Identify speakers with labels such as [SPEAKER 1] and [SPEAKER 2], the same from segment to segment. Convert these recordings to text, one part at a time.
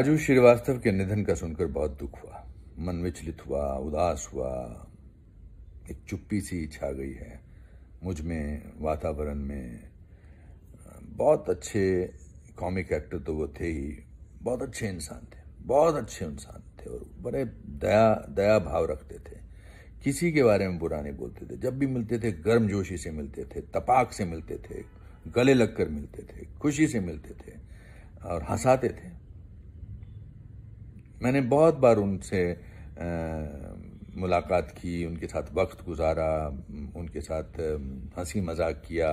[SPEAKER 1] राजू श्रीवास्तव के निधन का सुनकर बहुत दुख हुआ मन विचलित हुआ उदास हुआ एक चुप्पी सी छा गई है मुझ में वातावरण में बहुत अच्छे कॉमिक एक्टर तो वो थे ही बहुत अच्छे इंसान थे बहुत अच्छे इंसान थे और बड़े दया दया भाव रखते थे किसी के बारे में बुरा नहीं बोलते थे जब भी मिलते थे गर्मजोशी से मिलते थे तपाक से मिलते थे गले लगकर मिलते थे खुशी से मिलते थे और हंसाते थे मैंने बहुत बार उनसे मुलाकात की उनके साथ वक्त गुजारा उनके साथ हंसी मजाक किया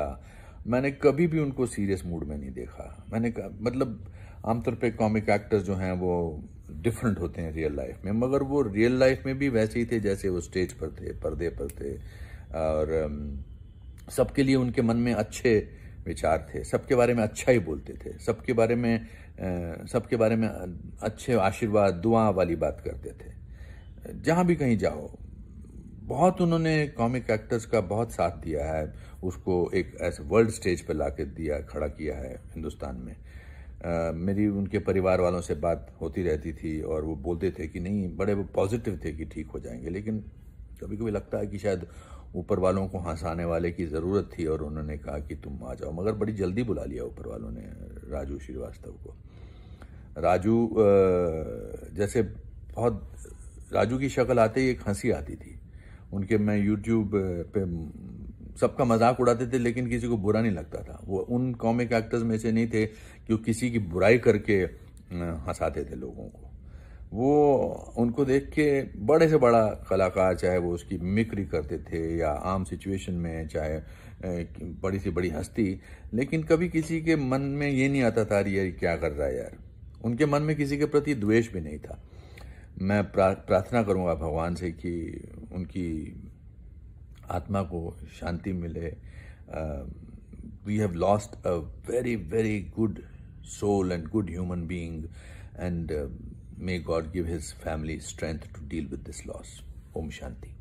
[SPEAKER 1] मैंने कभी भी उनको सीरियस मूड में नहीं देखा मैंने मतलब आमतौर पे कॉमिक एक्टर्स जो हैं वो डिफरेंट होते हैं रियल लाइफ में मगर वो रियल लाइफ में भी वैसे ही थे जैसे वो स्टेज पर थे पर्दे पर थे और सबके लिए उनके मन में अच्छे विचार थे सबके बारे में अच्छा ही बोलते थे सबके बारे में सबके बारे में अच्छे आशीर्वाद दुआ वाली बात करते थे जहाँ भी कहीं जाओ बहुत उन्होंने कॉमिक एक्टर्स का बहुत साथ दिया है उसको एक ऐसे वर्ल्ड स्टेज पर ला दिया खड़ा किया है हिंदुस्तान में Uh, मेरी उनके परिवार वालों से बात होती रहती थी और वो बोलते थे कि नहीं बड़े वो पॉजिटिव थे कि ठीक हो जाएंगे लेकिन कभी कभी लगता है कि शायद ऊपर वालों को हंसाने वाले की ज़रूरत थी और उन्होंने कहा कि तुम आ जाओ मगर बड़ी जल्दी बुला लिया ऊपर वालों ने राजू श्रीवास्तव को राजू जैसे बहुत राजू की शक्ल आते ही एक हंसी आती थी उनके मैं यूट्यूब पे सबका मजाक उड़ाते थे लेकिन किसी को बुरा नहीं लगता था वो उन कॉमिक एक्टर्स में से नहीं थे वो किसी की बुराई करके हंसाते थे लोगों को वो उनको देख के बड़े से बड़ा कलाकार चाहे वो उसकी मिक्री करते थे या आम सिचुएशन में चाहे बड़ी से बड़ी हस्ती लेकिन कभी किसी के मन में ये नहीं आता था यार क्या कर रहा है यार उनके मन में किसी के प्रति द्वेष भी नहीं था मैं प्रार्थना करूंगा भगवान से कि उनकी आत्मा को शांति मिले we have lost a very very good soul and good human being and May God give his family strength to deal with this loss. Om Shanti.